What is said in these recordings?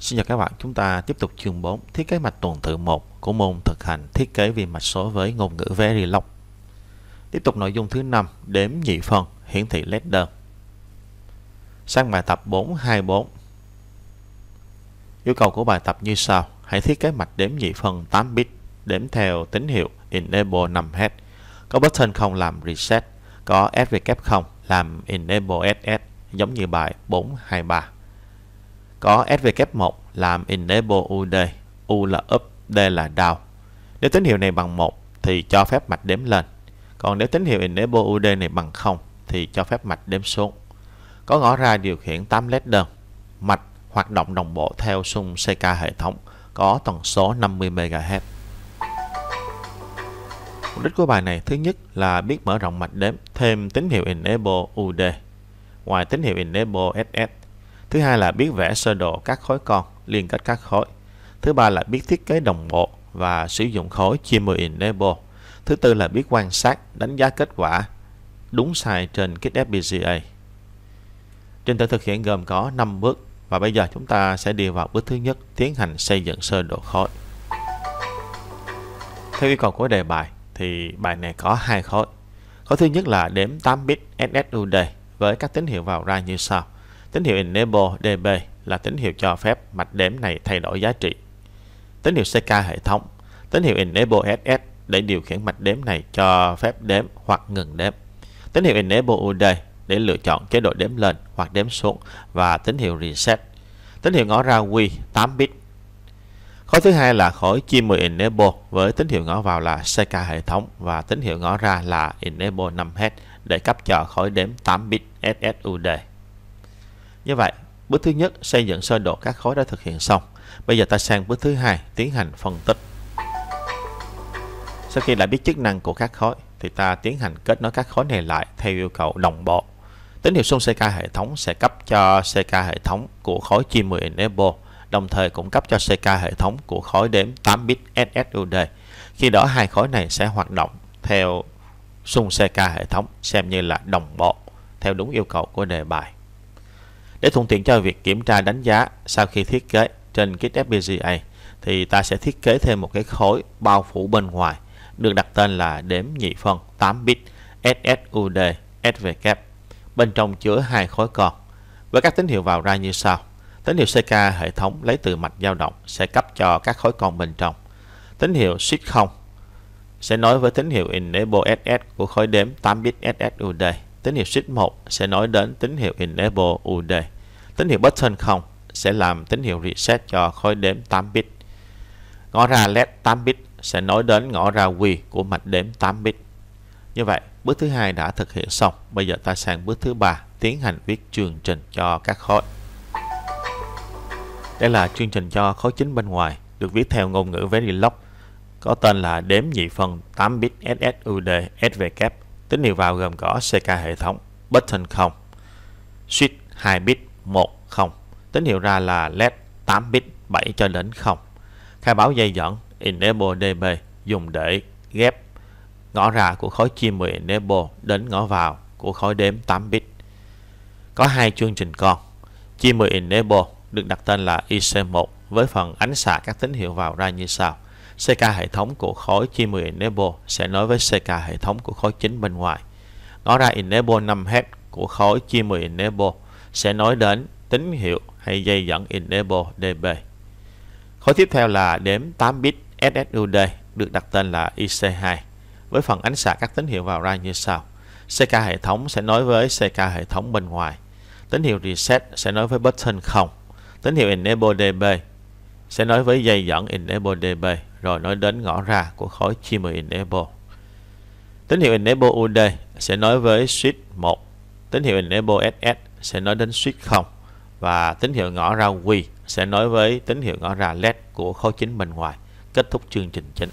Xin chào các bạn, chúng ta tiếp tục chương 4 thiết kế mạch tuần tự 1 của môn thực hành thiết kế vi mạch số với ngôn ngữ Verilog. Tiếp tục nội dung thứ 5, đếm nhị phân, hiển thị ladder. Sang bài tập 424. Yêu cầu của bài tập như sau, hãy thiết kế mạch đếm nhị phân 8 bit đếm theo tín hiệu enable 5 h Có button 0 làm reset, có SW0 làm enable SS giống như bài 423 có SVK1 làm enable UD, U là up, D là down. Nếu tín hiệu này bằng 1 thì cho phép mạch đếm lên. Còn nếu tín hiệu enable UD này bằng 0 thì cho phép mạch đếm xuống. Có ngõ ra điều khiển 8 led đơn. Mạch hoạt động đồng bộ theo xung CK hệ thống có tần số 50 MHz. Mục đích của bài này thứ nhất là biết mở rộng mạch đếm thêm tín hiệu enable UD ngoài tín hiệu enable SS Thứ hai là biết vẽ sơ đồ các khối con, liên kết các khối. Thứ ba là biết thiết kế đồng bộ và sử dụng khối chia 10 enable. Thứ tư là biết quan sát, đánh giá kết quả đúng sai trên kit FPGA. Trình tự thực hiện gồm có 5 bước và bây giờ chúng ta sẽ đi vào bước thứ nhất tiến hành xây dựng sơ đồ khối. Theo yêu cầu của đề bài thì bài này có hai khối. Khối thứ nhất là đếm 8 bit SSUD với các tín hiệu vào ra như sau. Tín hiệu Enable DB là tín hiệu cho phép mạch đếm này thay đổi giá trị. Tín hiệu CK hệ thống, tín hiệu Enable SS để điều khiển mạch đếm này cho phép đếm hoặc ngừng đếm. Tín hiệu Enable UD để lựa chọn chế độ đếm lên hoặc đếm xuống và tín hiệu Reset. Tín hiệu ngõ ra Q 8 bit. Khối thứ hai là khối chi 10 Enable với tín hiệu ngõ vào là CK hệ thống và tín hiệu ngõ ra là Enable 5 h để cấp cho khối đếm 8 bit SSUD. Như vậy, bước thứ nhất xây dựng sơ đồ các khối đã thực hiện xong. Bây giờ ta sang bước thứ hai tiến hành phân tích. Sau khi đã biết chức năng của các khối thì ta tiến hành kết nối các khối này lại theo yêu cầu đồng bộ. Tín hiệu xung CK hệ thống sẽ cấp cho CK hệ thống của khối chi 10 Enable, đồng thời cũng cấp cho CK hệ thống của khối đếm 8 bit SSUD. Khi đó hai khối này sẽ hoạt động theo xung CK hệ thống xem như là đồng bộ theo đúng yêu cầu của đề bài. Để thuận tiện cho việc kiểm tra đánh giá sau khi thiết kế trên kit FPGA thì ta sẽ thiết kế thêm một cái khối bao phủ bên ngoài được đặt tên là đếm nhị phân 8 bit SSUD SVK. Bên trong chứa hai khối con với các tín hiệu vào ra như sau. Tín hiệu CK hệ thống lấy từ mạch dao động sẽ cấp cho các khối con bên trong. Tín hiệu shift 0 sẽ nói với tín hiệu enable SS của khối đếm 8 bit SSUD tín hiệu switch 1 sẽ nói đến tín hiệu enable UD. Tín hiệu button 0 sẽ làm tín hiệu reset cho khối đếm 8 bit. Ngõ ra led 8 bit sẽ nói đến ngõ ra quy của mạch đếm 8 bit. Như vậy, bước thứ hai đã thực hiện xong. Bây giờ ta sang bước thứ ba, tiến hành viết chương trình cho các khối. Đây là chương trình cho khối chính bên ngoài, được viết theo ngôn ngữ Verilog, có tên là đếm nhị phân 8 bit SSUD SVK Tín hiệu vào gồm có CK hệ thống button 0, switch 2 bit 1 0. Tín hiệu ra là LED 8 bit 7 cho đến 0. Khai báo dây dẫn enable DB dùng để ghép ngõ ra của khối chia 10 enable đến ngõ vào của khối đếm 8 bit. Có hai chương trình con. Chia 10 enable được đặt tên là IC1 với phần ánh xạ các tín hiệu vào ra như sau. CK hệ thống của khối G10 Enable sẽ nối với CK hệ thống của khối chính bên ngoài. Ngó ra Enable 5H của khối G10 Enable sẽ nối đến tín hiệu hay dây dẫn Enable DB. Khối tiếp theo là đếm 8 bit SSUD được đặt tên là IC2 với phần ánh xạ các tín hiệu vào ra như sau. CK hệ thống sẽ nối với CK hệ thống bên ngoài. Tín hiệu reset sẽ nối với button 0. Tín hiệu enable DB sẽ nối với dây dẫn enable DB rồi nói đến ngõ ra của khối Chima Enable. Tín hiệu Enable UD sẽ nói với switch 1, tín hiệu Enable SS sẽ nói đến switch 0 và tín hiệu ngõ ra Q sẽ nói với tín hiệu ngõ ra LED của khối chính bên ngoài. Kết thúc chương trình chính.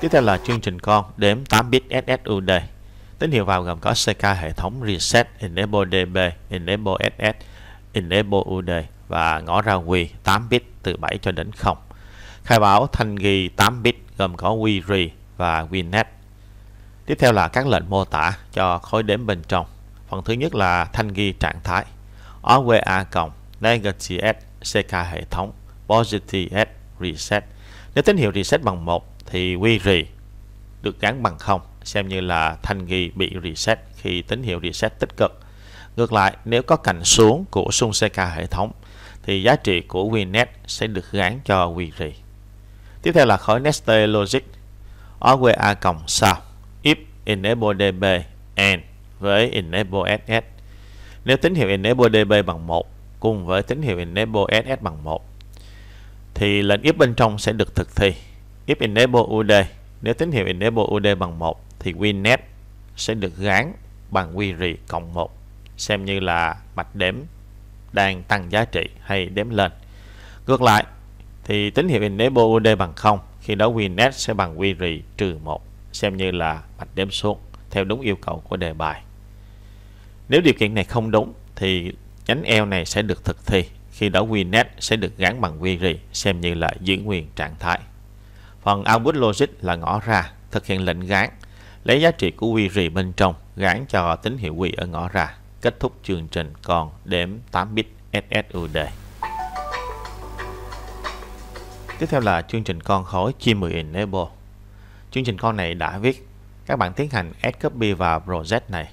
Tiếp theo là chương trình con đếm 8 bit ss ud Tín hiệu vào gồm có CK hệ thống Reset, Enable DB, Enable SS, Enable UD và ngõ ra quy 8 bit từ 7 cho đến 0. Khai báo thanh ghi 8 bit gồm có WiRi và WiNet. Tiếp theo là các lệnh mô tả cho khối đếm bên trong. Phần thứ nhất là thanh ghi trạng thái OWA cộng Negative CK hệ thống Positive S Reset. Nếu tín hiệu reset bằng 1 thì WiRi được gắn bằng 0 xem như là thanh ghi bị reset khi tín hiệu reset tích cực. Ngược lại, nếu có cành xuống của xung CK hệ thống thì giá trị của Winnet sẽ được gán cho query. Tiếp theo là khối nested logic OWA cộng sau if EnableDB and với EnableSS Nếu tín hiệu EnableDB bằng 1 cùng với tín hiệu EnableSS bằng 1 thì lệnh if bên trong sẽ được thực thi. If EnableUD nếu tín hiệu EnableUD bằng 1 thì winnet sẽ được gán bằng query cộng 1 xem như là mạch đếm đang tăng giá trị hay đếm lên. Ngược lại thì tín hiệu enable UD bằng 0 khi đó Winnet sẽ bằng Wiri trừ 1 xem như là mạch đếm xuống theo đúng yêu cầu của đề bài. Nếu điều kiện này không đúng thì nhánh eo này sẽ được thực thi khi đó Winnet sẽ được gắn bằng Wiri xem như là giữ nguyên trạng thái. Phần output logic là ngõ ra thực hiện lệnh gắn lấy giá trị của Wiri bên trong gắn cho tín hiệu Wi ở ngõ ra Kết thúc chương trình còn đếm 8 bit SSUD. Tiếp theo là chương trình con khối chim 10 Enable. Chương trình con này đã viết các bạn tiến hành add copy vào project này.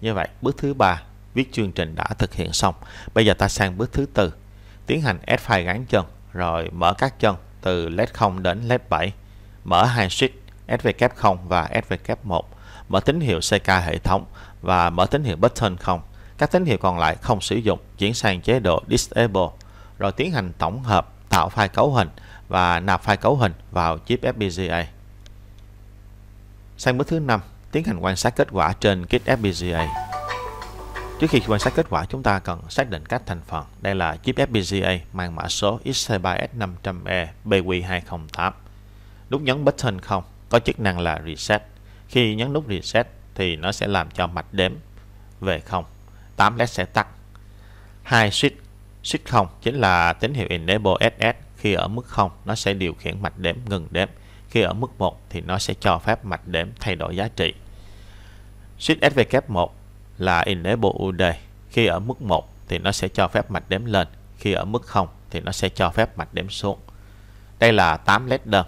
Như vậy, bước thứ ba viết chương trình đã thực hiện xong. Bây giờ ta sang bước thứ tư, tiến hành add file gắn chân, rồi mở các chân từ LED 0 đến LED 7, mở hai switch SVK0 và SVK1, mở tín hiệu CK hệ thống và mở tín hiệu button 0. Các tín hiệu còn lại không sử dụng, chuyển sang chế độ Disable, rồi tiến hành tổng hợp tạo file cấu hình và nạp file cấu hình vào chip FPGA. Sang bước thứ 5, tiến hành quan sát kết quả trên kit FPGA. Trước khi quan sát kết quả, chúng ta cần xác định các thành phần. Đây là chip FPGA mang mã số XC3S500E BQ208. Nút nhấn button 0 có chức năng là reset. Khi nhấn nút reset thì nó sẽ làm cho mạch đếm về 0. 8 LED sẽ tắt. hai switch switch 0 chính là tín hiệu enable SS khi ở mức 0 nó sẽ điều khiển mạch đếm ngừng đếm. Khi ở mức 1 thì nó sẽ cho phép mạch đếm thay đổi giá trị. Switch SVK1 là enable UD. Khi ở mức 1 thì nó sẽ cho phép mạch đếm lên, khi ở mức 0 thì nó sẽ cho phép mạch đếm xuống. Đây là 8 LED đơn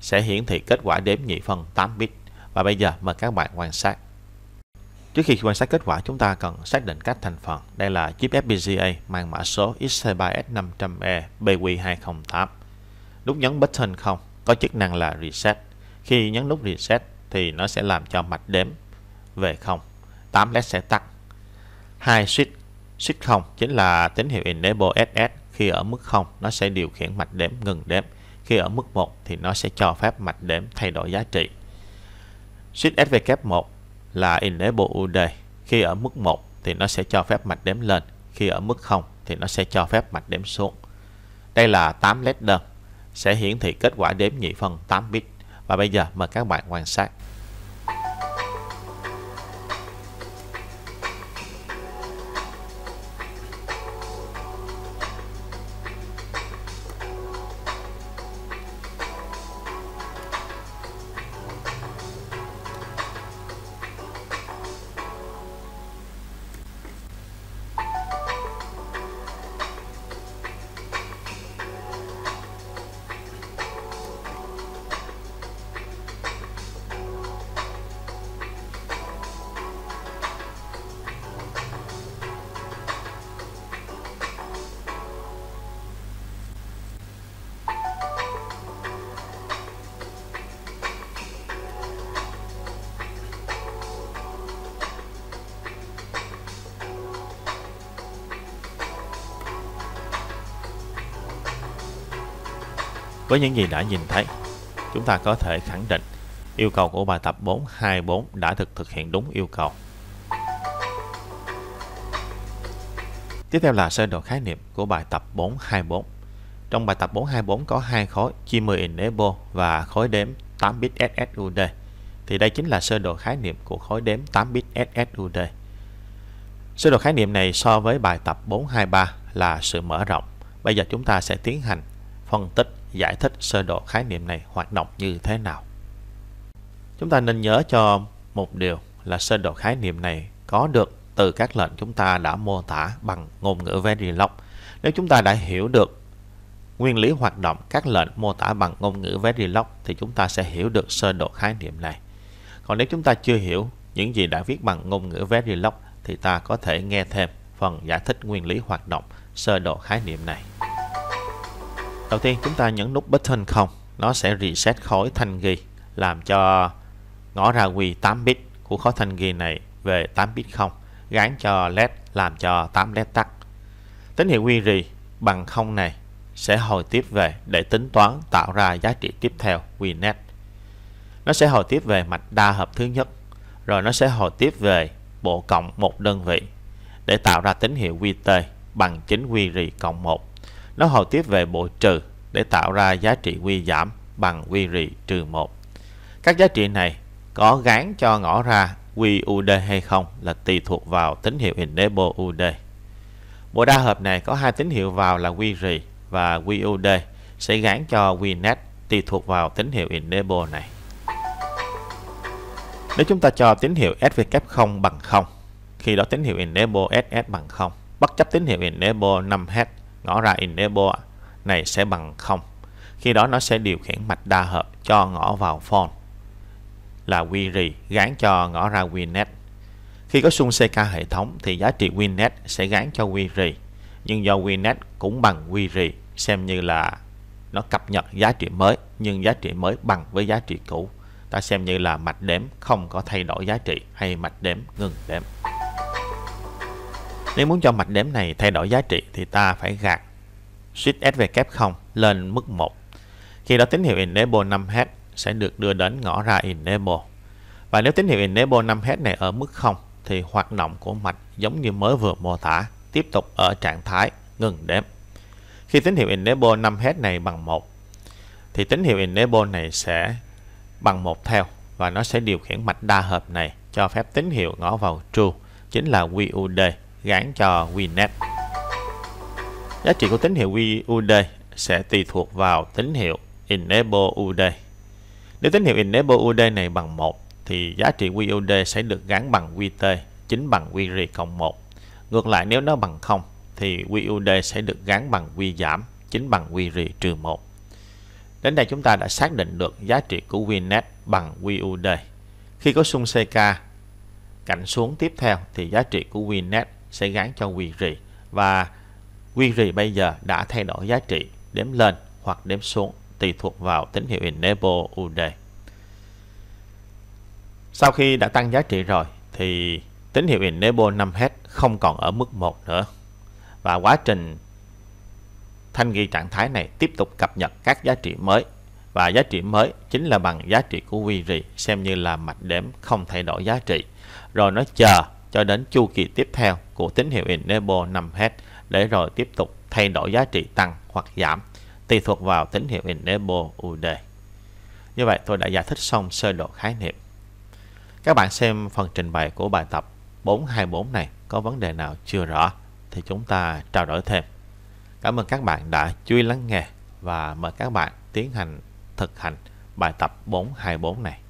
sẽ hiển thị kết quả đếm nhị phân 8 bit. Và bây giờ mời các bạn quan sát. Trước khi quan sát kết quả, chúng ta cần xác định các thành phần. Đây là chip FPGA mang mã số XT3S500E e bw 208 Nút nhấn button 0 có chức năng là reset. Khi nhấn nút reset thì nó sẽ làm cho mạch đếm về 0. 8 LED sẽ tắt. hai switch switch 0 chính là tín hiệu enable SS. Khi ở mức 0 nó sẽ điều khiển mạch đếm ngừng đếm. Khi ở mức 1 thì nó sẽ cho phép mạch đếm thay đổi giá trị. Switch SVK1 là Enable UD. Khi ở mức 1 thì nó sẽ cho phép mạch đếm lên, khi ở mức 0 thì nó sẽ cho phép mạch đếm xuống. Đây là 8 led sẽ hiển thị kết quả đếm nhị phân 8 bit. Và bây giờ mời các bạn quan sát. Với những gì đã nhìn thấy, chúng ta có thể khẳng định yêu cầu của bài tập 424 đã được thực hiện đúng yêu cầu. Tiếp theo là sơ đồ khái niệm của bài tập 424. Trong bài tập 424 có hai khối G10 Enable và khối đếm 8 bit SSUD. Thì đây chính là sơ đồ khái niệm của khối đếm 8 bit SSUD. Sơ đồ khái niệm này so với bài tập 423 là sự mở rộng. Bây giờ chúng ta sẽ tiến hành phân tích, giải thích sơ đồ khái niệm này hoạt động như thế nào. Chúng ta nên nhớ cho một điều là sơ đồ khái niệm này có được từ các lệnh chúng ta đã mô tả bằng ngôn ngữ Verilog. Nếu chúng ta đã hiểu được nguyên lý hoạt động các lệnh mô tả bằng ngôn ngữ Verilog thì chúng ta sẽ hiểu được sơ đồ khái niệm này. Còn nếu chúng ta chưa hiểu những gì đã viết bằng ngôn ngữ Verilog thì ta có thể nghe thêm phần giải thích nguyên lý hoạt động sơ đồ khái niệm này đầu tiên chúng ta nhấn nút button không nó sẽ reset khối thanh ghi làm cho ngõ ra quỳ 8 bit của khối thanh ghi này về 8 bit không gán cho led làm cho 8 led tắt tín hiệu quy rì bằng không này sẽ hồi tiếp về để tính toán tạo ra giá trị tiếp theo QNet. Nó sẽ hồi tiếp về mạch đa hợp thứ nhất, rồi nó sẽ hồi tiếp về bộ cộng một đơn vị để tạo ra tín hiệu QT bằng chính QRI cộng 1 nó hồi tiếp về bộ trừ để tạo ra giá trị quy giảm bằng quy rì trừ 1. Các giá trị này có gán cho ngõ ra quy UD hay không là tùy thuộc vào tín hiệu enable UD. Bộ đa hợp này có hai tín hiệu vào là quy rì và quy UD sẽ gán cho quy net tùy thuộc vào tín hiệu enable này. Nếu chúng ta cho tín hiệu SVK0 bằng 0, khi đó tín hiệu enable SS bằng 0, bất chấp tín hiệu enable 5 h ngõ ra enable này sẽ bằng 0. Khi đó nó sẽ điều khiển mạch đa hợp cho ngõ vào phone là query gán cho ngõ ra winnet. Khi có xung CK hệ thống thì giá trị winnet sẽ gán cho query. Nhưng do winnet cũng bằng query xem như là nó cập nhật giá trị mới nhưng giá trị mới bằng với giá trị cũ ta xem như là mạch đếm không có thay đổi giá trị hay mạch đếm ngừng đếm nếu muốn cho mạch đếm này thay đổi giá trị thì ta phải gạt switch SVK0 lên mức 1. Khi đó tín hiệu enable 5 h sẽ được đưa đến ngõ ra enable. Và nếu tín hiệu enable 5 h này ở mức 0 thì hoạt động của mạch giống như mới vừa mô tả, tiếp tục ở trạng thái ngừng đếm. Khi tín hiệu enable 5 h này bằng 1 thì tín hiệu enable này sẽ bằng 1 theo và nó sẽ điều khiển mạch đa hợp này cho phép tín hiệu ngõ vào true chính là QUD gán cho Winnet. Giá trị của tín hiệu WinUD sẽ tùy thuộc vào tín hiệu EnableUD. Nếu tín hiệu EnableUD này bằng 1 thì giá trị WinUD sẽ được gán bằng WinT, chính bằng QR cộng 1. Ngược lại nếu nó bằng 0 thì WinUD sẽ được gán bằng Win giảm chính bằng QR trừ 1. Đến đây chúng ta đã xác định được giá trị của Winnet bằng WinUD. Khi có xung CK cạnh xuống tiếp theo thì giá trị của Winnet sẽ gán cho quy rì và quy rì bây giờ đã thay đổi giá trị đếm lên hoặc đếm xuống tùy thuộc vào tín hiệu enable UD. Sau khi đã tăng giá trị rồi thì tín hiệu enable 5Hz không còn ở mức 1 nữa và quá trình thanh ghi trạng thái này tiếp tục cập nhật các giá trị mới và giá trị mới chính là bằng giá trị của quy rì xem như là mạch đếm không thay đổi giá trị rồi nó chờ cho đến chu kỳ tiếp theo của tín hiệu enable nằm hết để rồi tiếp tục thay đổi giá trị tăng hoặc giảm tùy thuộc vào tín hiệu enable UD. Như vậy tôi đã giải thích xong sơ đồ khái niệm. Các bạn xem phần trình bày của bài tập 424 này có vấn đề nào chưa rõ thì chúng ta trao đổi thêm. Cảm ơn các bạn đã chú ý lắng nghe và mời các bạn tiến hành thực hành bài tập 424 này.